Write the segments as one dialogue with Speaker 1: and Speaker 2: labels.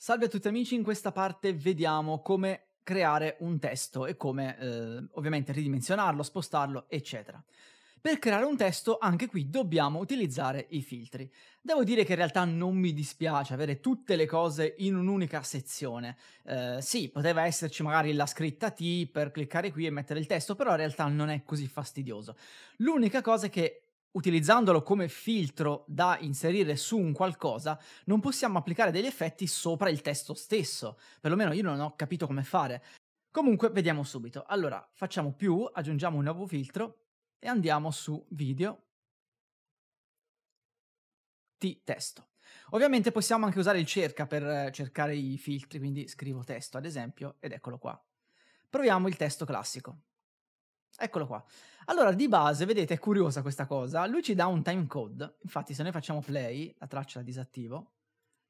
Speaker 1: Salve a tutti amici, in questa parte vediamo come creare un testo e come eh, ovviamente ridimensionarlo, spostarlo, eccetera. Per creare un testo anche qui dobbiamo utilizzare i filtri. Devo dire che in realtà non mi dispiace avere tutte le cose in un'unica sezione. Eh, sì, poteva esserci magari la scritta T per cliccare qui e mettere il testo, però in realtà non è così fastidioso. L'unica cosa è che utilizzandolo come filtro da inserire su un qualcosa, non possiamo applicare degli effetti sopra il testo stesso. Perlomeno io non ho capito come fare. Comunque, vediamo subito. Allora, facciamo più, aggiungiamo un nuovo filtro e andiamo su video t testo. Ovviamente possiamo anche usare il cerca per eh, cercare i filtri, quindi scrivo testo ad esempio ed eccolo qua. Proviamo il testo classico. Eccolo qua. Allora, di base, vedete, è curiosa questa cosa. Lui ci dà un time code. Infatti, se noi facciamo play, la traccia la disattivo,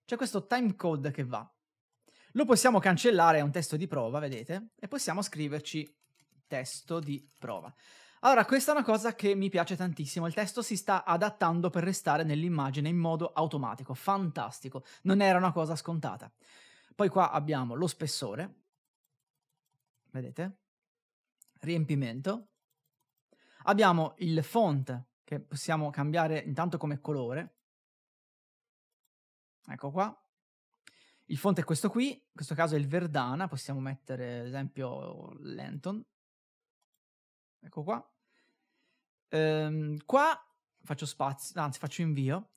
Speaker 1: c'è questo time code che va. Lo possiamo cancellare, è un testo di prova, vedete? E possiamo scriverci testo di prova. Allora, questa è una cosa che mi piace tantissimo. Il testo si sta adattando per restare nell'immagine in modo automatico. Fantastico. Non era una cosa scontata. Poi qua abbiamo lo spessore. Vedete? riempimento, abbiamo il font che possiamo cambiare intanto come colore, ecco qua, il font è questo qui, in questo caso è il Verdana, possiamo mettere ad esempio Lenton, ecco qua, ehm, qua faccio spazio, anzi faccio invio,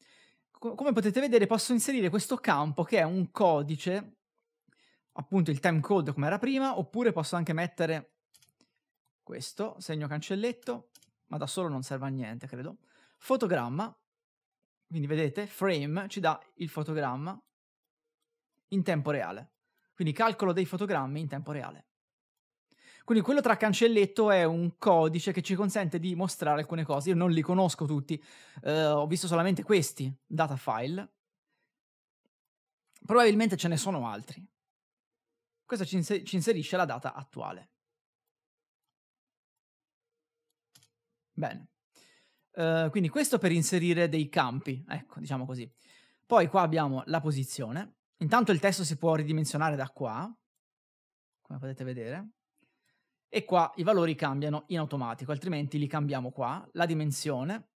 Speaker 1: come potete vedere posso inserire questo campo che è un codice, appunto il code come era prima, oppure posso anche mettere questo, segno cancelletto, ma da solo non serve a niente, credo. Fotogramma, quindi vedete, frame ci dà il fotogramma in tempo reale. Quindi calcolo dei fotogrammi in tempo reale. Quindi quello tra cancelletto è un codice che ci consente di mostrare alcune cose. Io non li conosco tutti, eh, ho visto solamente questi data file. Probabilmente ce ne sono altri. Questo ci, inser- ci inserisce la data attuale. Bene. Uh, quindi questo per inserire dei campi, ecco, diciamo così. Poi qua abbiamo la posizione. Intanto il testo si può ridimensionare da qua, come potete vedere. E qua i valori cambiano in automatico, altrimenti li cambiamo qua. La dimensione.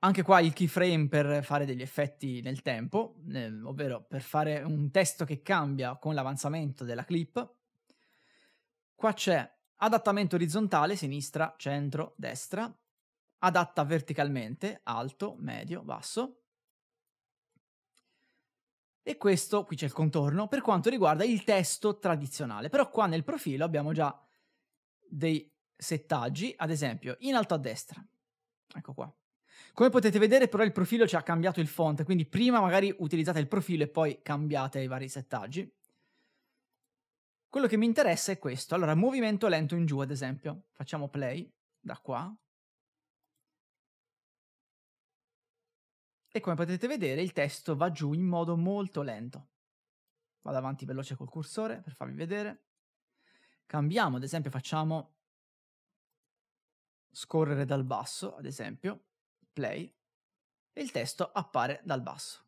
Speaker 1: Anche qua il keyframe per fare degli effetti nel tempo, eh, ovvero per fare un testo che cambia con l'avanzamento della clip. Qua c'è adattamento orizzontale sinistra, centro, destra, adatta verticalmente, alto, medio, basso. E questo, qui c'è il contorno, per quanto riguarda il testo tradizionale. Però qua nel profilo abbiamo già dei settaggi, ad esempio in alto a destra. Ecco qua. Come potete vedere però il profilo ci ha cambiato il font, quindi prima magari utilizzate il profilo e poi cambiate i vari settaggi. Quello che mi interessa è questo. Allora, movimento lento in giù, ad esempio. Facciamo play da qua. E come potete vedere il testo va giù in modo molto lento. Vado avanti veloce col cursore per farvi vedere. Cambiamo, ad esempio facciamo scorrere dal basso, ad esempio, play, e il testo appare dal basso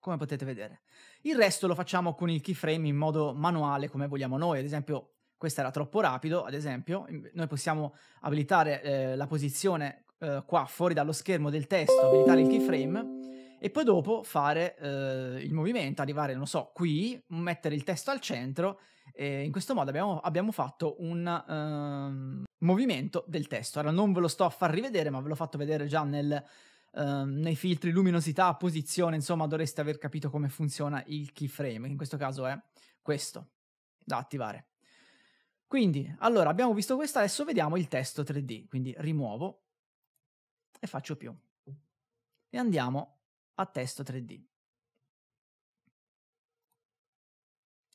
Speaker 1: come potete vedere. Il resto lo facciamo con il keyframe in modo manuale come vogliamo noi, ad esempio questo era troppo rapido, ad esempio noi possiamo abilitare eh, la posizione eh, qua fuori dallo schermo del testo, abilitare il keyframe e poi dopo fare eh, il movimento, arrivare, non so, qui, mettere il testo al centro e in questo modo abbiamo, abbiamo fatto un um, movimento del testo. Ora non ve lo sto a far rivedere ma ve l'ho fatto vedere già nel Ehm, nei filtri luminosità, posizione, insomma dovreste aver capito come funziona il keyframe, che in questo caso è questo da attivare. Quindi, allora, abbiamo visto questo, adesso vediamo il testo 3D, quindi rimuovo e faccio più. E andiamo a testo 3D.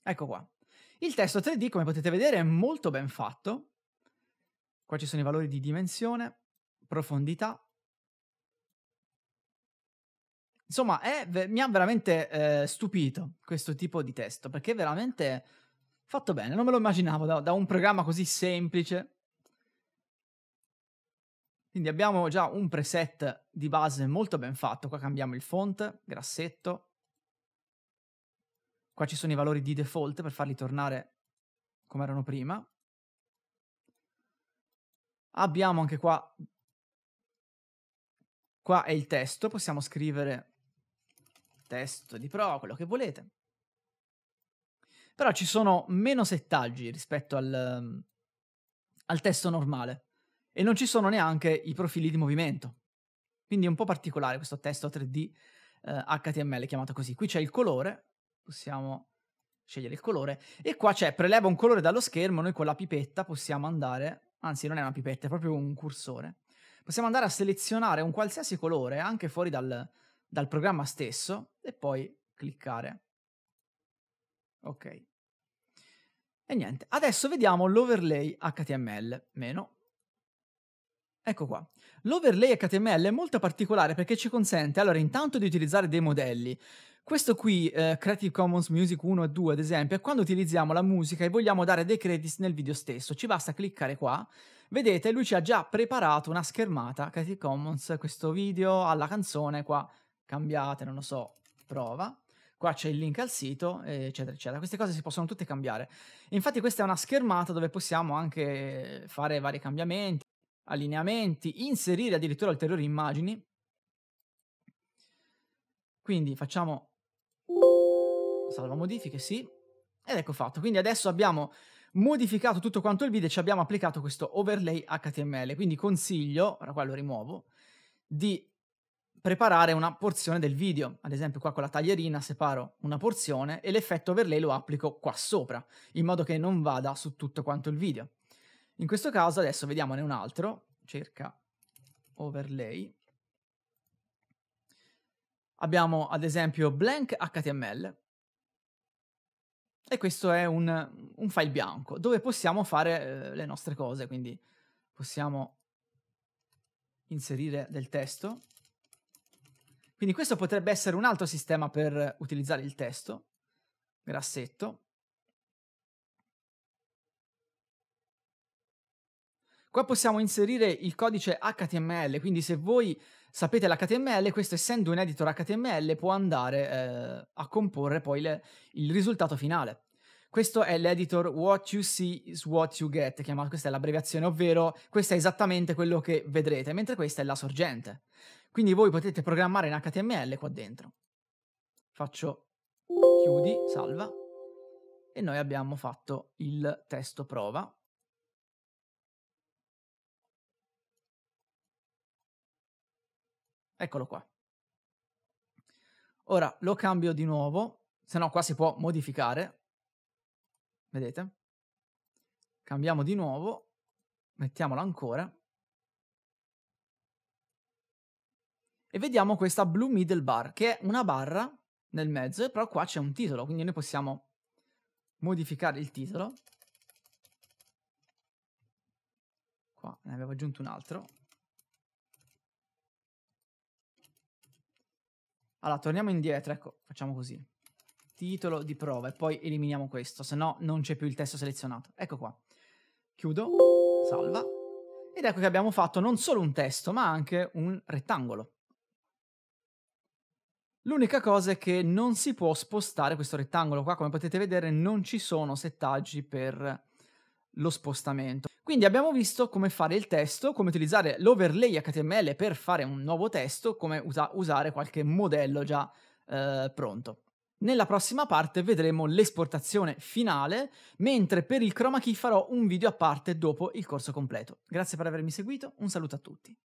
Speaker 1: Ecco qua. Il testo 3D, come potete vedere, è molto ben fatto. Qua ci sono i valori di dimensione, profondità, Insomma, è, mi ha veramente eh, stupito questo tipo di testo, perché è veramente fatto bene, non me lo immaginavo da, da un programma così semplice. Quindi abbiamo già un preset di base molto ben fatto, qua cambiamo il font, grassetto, qua ci sono i valori di default per farli tornare come erano prima. Abbiamo anche qua, qua è il testo, possiamo scrivere testo di prova, quello che volete. Però ci sono meno settaggi rispetto al, ehm, al testo normale e non ci sono neanche i profili di movimento. Quindi è un po' particolare questo testo 3D eh, HTML chiamato così. Qui c'è il colore, possiamo scegliere il colore e qua c'è preleva un colore dallo schermo, noi con la pipetta possiamo andare, anzi non è una pipetta, è proprio un cursore. Possiamo andare a selezionare un qualsiasi colore anche fuori dal, dal programma stesso e poi cliccare. Ok. E niente, adesso vediamo l'overlay HTML, meno. Ecco qua. L'overlay HTML è molto particolare perché ci consente, allora, intanto di utilizzare dei modelli. Questo qui, eh, Creative Commons Music 1 e 2, ad esempio, è quando utilizziamo la musica e vogliamo dare dei credits nel video stesso. Ci basta cliccare qua. Vedete, lui ci ha già preparato una schermata Creative Commons, questo video, alla canzone qua, cambiate, non lo so, prova. Qua c'è il link al sito, eccetera, eccetera. Queste cose si possono tutte cambiare. Infatti questa è una schermata dove possiamo anche fare vari cambiamenti, allineamenti, inserire addirittura ulteriori immagini. Quindi facciamo salva modifiche, sì. Ed ecco fatto. Quindi adesso abbiamo modificato tutto quanto il video e ci abbiamo applicato questo overlay HTML. Quindi consiglio, ora qua lo rimuovo, di preparare una porzione del video. Ad esempio qua con la taglierina separo una porzione e l'effetto overlay lo applico qua sopra, in modo che non vada su tutto quanto il video. In questo caso adesso vediamone un altro, cerca overlay. Abbiamo ad esempio blank html e questo è un, un file bianco dove possiamo fare eh, le nostre cose, quindi possiamo inserire del testo quindi questo potrebbe essere un altro sistema per utilizzare il testo. Grassetto. Qua possiamo inserire il codice HTML, quindi se voi sapete l'HTML, questo essendo un editor HTML può andare eh, a comporre poi le, il risultato finale. Questo è l'editor What You See is What You Get, chiamato, questa è l'abbreviazione, ovvero questo è esattamente quello che vedrete, mentre questa è la sorgente. Quindi voi potete programmare in HTML qua dentro. Faccio chiudi, salva e noi abbiamo fatto il testo prova. Eccolo qua. Ora lo cambio di nuovo, se no qua si può modificare. Vedete? Cambiamo di nuovo, mettiamolo ancora e vediamo questa Blue Middle Bar, che è una barra nel mezzo, però qua c'è un titolo, quindi noi possiamo modificare il titolo. Qua ne avevo aggiunto un altro. Allora, torniamo indietro, ecco, facciamo così. Titolo di prova e poi eliminiamo questo, se no non c'è più il testo selezionato. Ecco qua. Chiudo, salva. Ed ecco che abbiamo fatto non solo un testo, ma anche un rettangolo. L'unica cosa è che non si può spostare questo rettangolo qua, come potete vedere non ci sono settaggi per lo spostamento. Quindi abbiamo visto come fare il testo, come utilizzare l'overlay HTML per fare un nuovo testo, come usa usare qualche modello già eh, pronto. Nella prossima parte vedremo l'esportazione finale, mentre per il chroma key farò un video a parte dopo il corso completo. Grazie per avermi seguito, un saluto a tutti.